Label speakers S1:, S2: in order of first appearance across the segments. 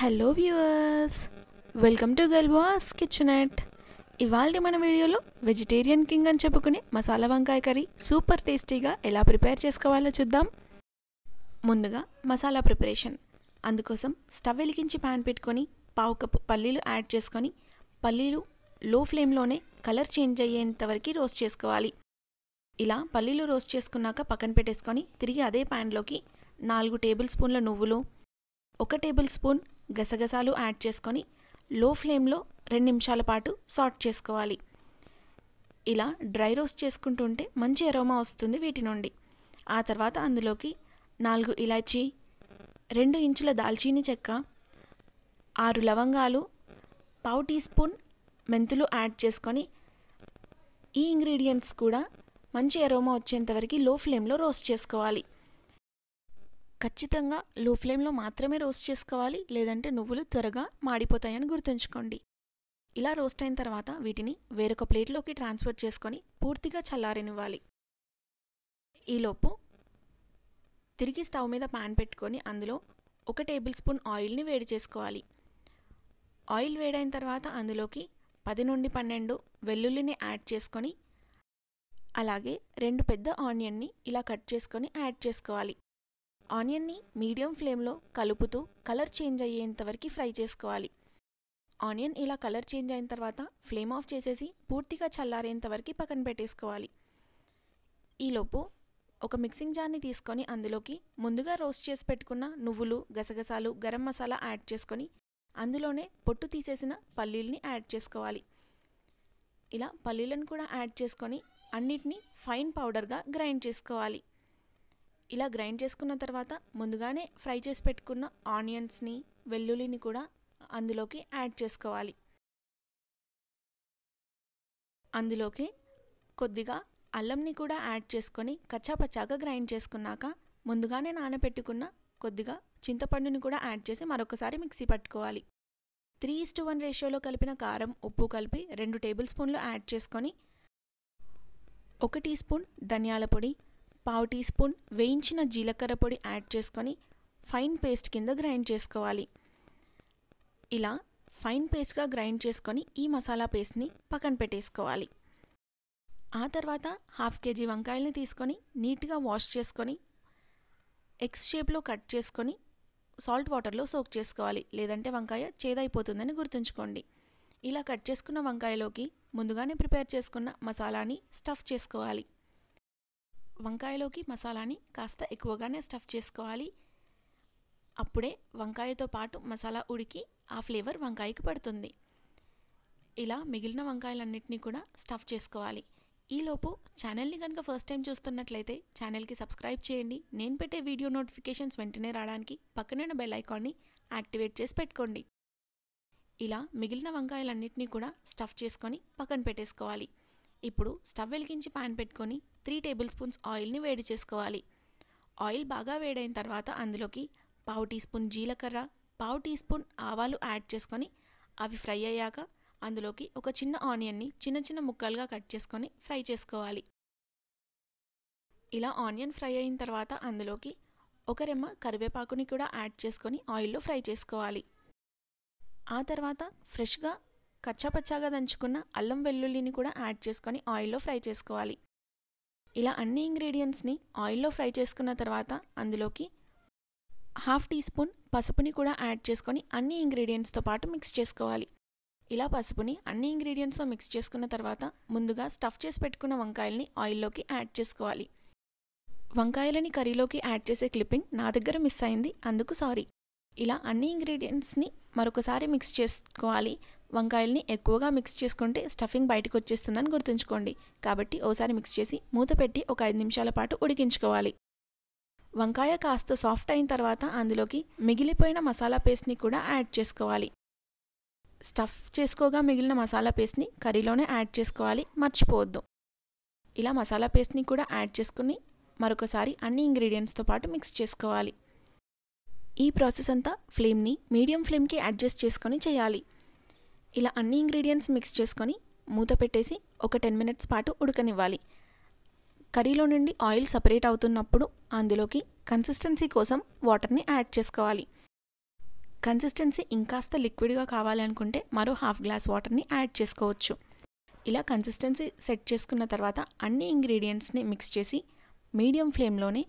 S1: hello viewers welcome to గల్వాస్ kitchen ఎట్ ఇవాళ మన వీడియోలో వెజిటేరియన్ కింగ్ అని చెప్పుకునే మసాలా వంకాయ కర్రీ సూపర్ టేస్టీగా ఎలా ప్రిపేర్ చేసుకోవాలో చూద్దాం ముందుగా మసాలా ప్రిపరేషన్ అందుకోసం స్టవ్ వెలిగించి ప్యాన్ పెట్టుకొని పావు కప్పు పల్లీలు యాడ్ చేసుకొని పల్లీలు లో ఫ్లేమ్లోనే కలర్ చేంజ్ అయ్యేంత వరకు రోస్ట్ చేసుకోవాలి ఇలా పల్లీలు రోస్ట్ చేసుకున్నాక పక్కన పెట్టేసుకొని తిరిగి అదే ప్యాన్లోకి నాలుగు టేబుల్ స్పూన్ల నువ్వులు ఒక టేబుల్ స్పూన్ గసగసాలు యాడ్ చేసుకొని లో ఫ్లేమ్లో రెండు నిమిషాల పాటు సాట్ చేసుకోవాలి ఇలా డ్రై రోస్ట్ చేసుకుంటుంటే మంచి ఎరోమా వస్తుంది వీటి నుండి ఆ తర్వాత అందులోకి నాలుగు ఇలాచీ రెండు ఇంచుల దాల్చీని చెక్క ఆరు లవంగాలు పావు టీ స్పూన్ మెంతులు యాడ్ చేసుకొని ఈ ఇంగ్రీడియంట్స్ కూడా మంచి ఎరోమా వచ్చేంతవరకు లో ఫ్లేమ్లో రోస్ట్ చేసుకోవాలి ఖచ్చితంగా లో ఫ్లేమ్లో మాత్రమే రోస్ట్ చేసుకోవాలి లేదంటే నువ్వులు త్వరగా మాడిపోతాయని గుర్తుంచుకోండి ఇలా రోస్ట్ అయిన తర్వాత వీటిని వేరొక ప్లేట్లోకి ట్రాన్స్ఫర్ చేసుకొని పూర్తిగా చల్లారనివ్వాలి ఈలోపు తిరిగి స్టవ్ మీద పాన్ పెట్టుకొని అందులో ఒక టేబుల్ స్పూన్ ఆయిల్ని వేడి చేసుకోవాలి ఆయిల్ వేడైన తర్వాత అందులోకి పది నుండి పన్నెండు వెల్లుల్లిని యాడ్ చేసుకొని అలాగే రెండు పెద్ద ఆనియన్ని ఇలా కట్ చేసుకొని యాడ్ చేసుకోవాలి ఆనియన్ని మీడియం ఫ్లేమ్లో కలుపుతూ కలర్ చేంజ్ అయ్యేంత వరకు ఫ్రై చేసుకోవాలి ఆనియన్ ఇలా కలర్ చేంజ్ అయిన తర్వాత ఫ్లేమ్ ఆఫ్ చేసేసి పూర్తిగా చల్లారేంత వరకు పక్కన పెట్టేసుకోవాలి ఈలోపు ఒక మిక్సింగ్ జార్ని తీసుకొని అందులోకి ముందుగా రోస్ట్ చేసి పెట్టుకున్న నువ్వులు గసగసాలు గరం మసాలా యాడ్ చేసుకొని అందులోనే పొట్టు తీసేసిన పల్లీల్ని యాడ్ చేసుకోవాలి ఇలా పల్లీలను కూడా యాడ్ చేసుకొని అన్నిటినీ ఫైన్ పౌడర్గా గ్రైండ్ చేసుకోవాలి ఇలా గ్రైండ్ చేసుకున్న తర్వాత ముందుగానే ఫ్రై చేసి పెట్టుకున్న ఆనియన్స్ని వెల్లుల్లిని కూడా అందులోకి యాడ్ చేసుకోవాలి అందులోకి కొద్దిగా అల్లంని కూడా యాడ్ చేసుకొని కచ్చాపచ్చాగా గ్రైండ్ చేసుకున్నాక ముందుగానే నానబెట్టుకున్న కొద్దిగా చింతపండుని కూడా యాడ్ చేసి మరొకసారి మిక్సీ పట్టుకోవాలి త్రీ ఇస్ టు వన్ రేషియోలో కలిపిన కారం ఉప్పు కలిపి రెండు టేబుల్ స్పూన్లు యాడ్ చేసుకొని ఒక టీ స్పూన్ ధనియాల పొడి పావు టీ స్పూన్ వేయించిన జీలకర్ర పొడి యాడ్ చేసుకొని ఫైన్ పేస్ట్ కింద గ్రైండ్ చేసుకోవాలి ఇలా ఫైన్ పేస్ట్గా గ్రైండ్ చేసుకొని ఈ మసాలా పేస్ట్ని పక్కన పెట్టేసుకోవాలి ఆ తర్వాత హాఫ్ కేజీ వంకాయల్ని తీసుకొని నీట్గా వాష్ చేసుకొని ఎక్స్ షేప్లో కట్ చేసుకొని సాల్ట్ వాటర్లో సోక్ చేసుకోవాలి లేదంటే వంకాయ చేదైపోతుందని గుర్తుంచుకోండి ఇలా కట్ చేసుకున్న వంకాయలోకి ముందుగానే ప్రిపేర్ చేసుకున్న మసాలాని స్టఫ్ చేసుకోవాలి వంకాయలోకి మసాలాని కాస్త ఎక్కువగానే స్టఫ్ చేసుకోవాలి అప్పుడే వంకాయతో పాటు మసాలా ఉడికి ఆ ఫ్లేవర్ వంకాయకి పడుతుంది ఇలా మిగిలిన వంకాయలన్నింటినీ కూడా స్టఫ్ చేసుకోవాలి ఈలోపు ఛానల్ని కనుక ఫస్ట్ టైం చూస్తున్నట్లయితే ఛానల్కి సబ్స్క్రైబ్ చేయండి నేను పెట్టే వీడియో నోటిఫికేషన్స్ వెంటనే రావడానికి పక్కనున్న బెల్ ఐకాన్ని యాక్టివేట్ చేసి పెట్టుకోండి ఇలా మిగిలిన వంకాయలన్నింటినీ కూడా స్టఫ్ చేసుకొని పక్కన పెట్టేసుకోవాలి ఇప్పుడు స్టవ్ వెలిగించి పాన్ పెట్టుకొని త్రీ టేబుల్ స్పూన్స్ ఆయిల్ని వేడి చేసుకోవాలి ఆయిల్ బాగా వేడైన తర్వాత అందులోకి పావు టీ స్పూన్ జీలకర్ర పావు టీ స్పూన్ ఆవాలు యాడ్ చేసుకొని అవి ఫ్రై అయ్యాక అందులోకి ఒక చిన్న ఆనియన్ని చిన్న చిన్న ముక్కలుగా కట్ చేసుకొని ఫ్రై చేసుకోవాలి ఇలా ఆనియన్ ఫ్రై అయిన తర్వాత అందులోకి ఒక రెమ్మ కరివేపాకుని కూడా యాడ్ చేసుకొని ఆయిల్లో ఫ్రై చేసుకోవాలి ఆ తర్వాత ఫ్రెష్గా కచ్చాపచ్చాగా దంచుకున్న అల్లం వెల్లుల్లిని కూడా యాడ్ చేసుకొని ఆయిల్లో ఫ్రై చేసుకోవాలి ఇలా అన్ని ఇంగ్రీడియంట్స్ని ఆయిల్లో ఫ్రై చేసుకున్న తర్వాత అందులోకి హాఫ్ టీ స్పూన్ పసుపుని కూడా యాడ్ చేసుకొని అన్ని ఇంగ్రీడియంట్స్తో పాటు మిక్స్ చేసుకోవాలి ఇలా పసుపుని అన్ని ఇంగ్రీడియంట్స్తో మిక్స్ చేసుకున్న తర్వాత ముందుగా స్టఫ్ చేసి పెట్టుకున్న వంకాయల్ని ఆయిల్లోకి యాడ్ చేసుకోవాలి వంకాయలని కర్రీలోకి యాడ్ చేసే క్లిప్పింగ్ నా దగ్గర మిస్ అయింది అందుకు సారీ ఇలా అన్ని ఇంగ్రీడియంట్స్ని మరొకసారి మిక్స్ చేసుకోవాలి వంకాయల్ని ఎక్కువగా మిక్స్ చేసుకుంటే స్టఫింగ్ బయటకు వచ్చేస్తుందని గుర్తుంచుకోండి కాబట్టి ఓసారి మిక్స్ చేసి మూత పెట్టి ఒక ఐదు నిమిషాల పాటు ఉడికించుకోవాలి వంకాయ కాస్త సాఫ్ట్ అయిన తర్వాత అందులోకి మిగిలిపోయిన మసాలా పేస్ట్ని కూడా యాడ్ చేసుకోవాలి స్టఫ్ చేసుకోగా మిగిలిన మసాలా పేస్ట్ని కర్రీలోనే యాడ్ చేసుకోవాలి మర్చిపోవద్దు ఇలా మసాలా పేస్ట్ని కూడా యాడ్ చేసుకుని మరొకసారి అన్ని ఇంగ్రీడియంట్స్తో పాటు మిక్స్ చేసుకోవాలి ఈ ప్రాసెస్ అంతా ఫ్లేమ్ని మీడియం ఫ్లేమ్కి అడ్జస్ట్ చేసుకొని చేయాలి ఇలా అన్ని ఇంగ్రీడియంట్స్ మిక్స్ చేసుకొని మూత పెట్టేసి ఒక టెన్ మినిట్స్ పాటు ఉడకనివ్వాలి కర్రీలో నుండి ఆయిల్ సపరేట్ అవుతున్నప్పుడు అందులోకి కన్సిస్టెన్సీ కోసం వాటర్ని యాడ్ చేసుకోవాలి కన్సిస్టెన్సీ ఇంకాస్త లిక్విడ్గా కావాలనుకుంటే మరో హాఫ్ గ్లాస్ వాటర్ని యాడ్ చేసుకోవచ్చు ఇలా కన్సిస్టెన్సీ సెట్ చేసుకున్న తర్వాత అన్ని ఇంగ్రీడియంట్స్ని మిక్స్ చేసి మీడియం ఫ్లేమ్లోనే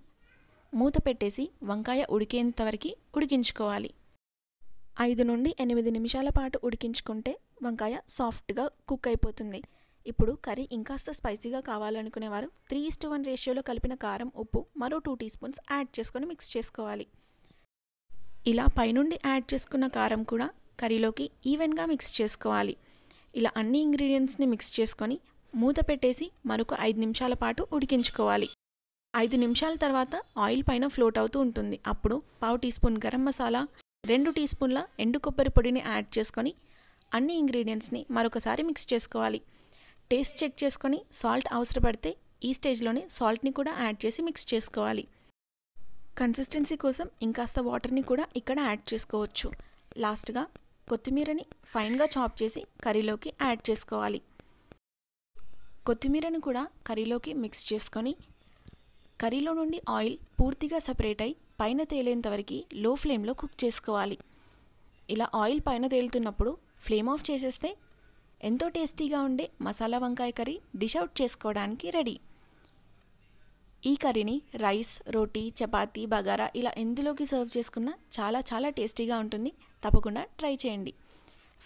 S1: మూత పెట్టేసి వంకాయ ఉడికేంతవరకు ఉడికించుకోవాలి ఐదు నుండి ఎనిమిది నిమిషాల పాటు ఉడికించుకుంటే వంకాయ సాఫ్ట్గా కుక్ అయిపోతుంది ఇప్పుడు కర్రీ ఇంకాస్త స్పైసీగా కావాలనుకునేవారు త్రీ ఇస్ టు వన్ రేషియోలో కలిపిన కారం ఉప్పు మరో టూ టీ స్పూన్స్ యాడ్ చేసుకొని మిక్స్ చేసుకోవాలి ఇలా పైనుండి యాడ్ చేసుకున్న కారం కూడా కర్రీలోకి ఈవెన్గా మిక్స్ చేసుకోవాలి ఇలా అన్ని ఇంగ్రీడియంట్స్ని మిక్స్ చేసుకొని మూత పెట్టేసి మరొక ఐదు నిమిషాల పాటు ఉడికించుకోవాలి ఐదు నిమిషాల తర్వాత ఆయిల్ పైన ఫ్లోట్ అవుతూ ఉంటుంది అప్పుడు పావు టీ స్పూన్ గరం మసాలా రెండు టీ స్పూన్ల ఎండు కొబ్బరి పొడిని యాడ్ చేసుకొని అన్ని ఇంగ్రీడియంట్స్ని మరొకసారి మిక్స్ చేసుకోవాలి టేస్ట్ చెక్ చేసుకొని సాల్ట్ అవసరపడితే ఈ స్టేజ్లోనే సాల్ట్ని కూడా యాడ్ చేసి మిక్స్ చేసుకోవాలి కన్సిస్టెన్సీ కోసం ఇంకాస్త వాటర్ని కూడా ఇక్కడ యాడ్ చేసుకోవచ్చు లాస్ట్గా కొత్తిమీరని ఫైన్గా చాప్ చేసి కర్రీలోకి యాడ్ చేసుకోవాలి కొత్తిమీరను కూడా కర్రీలోకి మిక్స్ చేసుకొని కర్రీలో నుండి ఆయిల్ పూర్తిగా సపరేట్ అయి పైన తేలేంతవరకు లో ఫ్లేమ్లో కుక్ చేసుకోవాలి ఇలా ఆయిల్ పైన తేలుతున్నప్పుడు ఫ్లేమ్ ఆఫ్ చేసేస్తే ఎంతో టేస్టీగా ఉండే మసాలా వంకాయ కర్రీ డిష్ అవుట్ చేసుకోవడానికి రెడీ ఈ కర్రీని రైస్ రోటీ చపాతీ బగారా ఇలా ఎందులోకి సర్వ్ చేసుకున్నా చాలా చాలా టేస్టీగా ఉంటుంది తప్పకుండా ట్రై చేయండి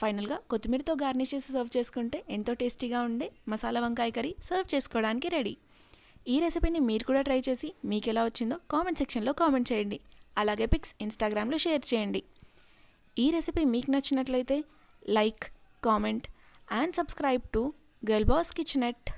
S1: ఫైనల్గా కొత్తిమీరతో గార్నిష్ చేసి సర్వ్ చేసుకుంటే ఎంతో టేస్టీగా ఉండే మసాలా వంకాయ కర్రీ సర్వ్ చేసుకోవడానికి రెడీ ఈ రెసిపీని మీరు కూడా ట్రై చేసి మీకు ఎలా వచ్చిందో కామెంట్ సెక్షన్లో కామెంట్ చేయండి అలాగే పిక్స్ ఇన్స్టాగ్రామ్లో షేర్ చేయండి ఈ రెసిపీ మీకు నచ్చినట్లయితే like comment and subscribe to గెల్బాస్ ఎట్